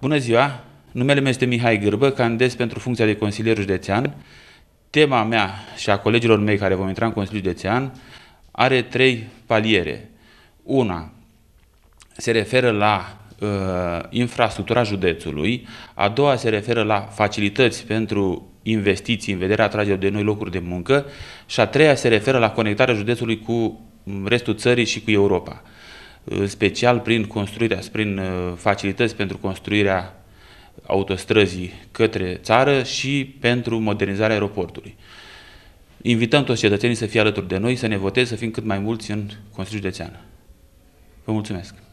Bună ziua! Numele meu este Mihai Gârbă, candidat pentru funcția de consilier județean. Tema mea și a colegilor mei care vom intra în Consiliul Județean are trei paliere. Una se referă la uh, infrastructura județului, a doua se referă la facilități pentru investiții în vederea atragerii de noi locuri de muncă și a treia se referă la conectarea județului cu restul țării și cu Europa în special prin construirea, prin uh, facilități pentru construirea autostrăzii către țară și pentru modernizarea aeroportului. Invităm toți cetățenii să fie alături de noi, să ne voteze, să fim cât mai mulți în Consiliul Județean. Vă mulțumesc!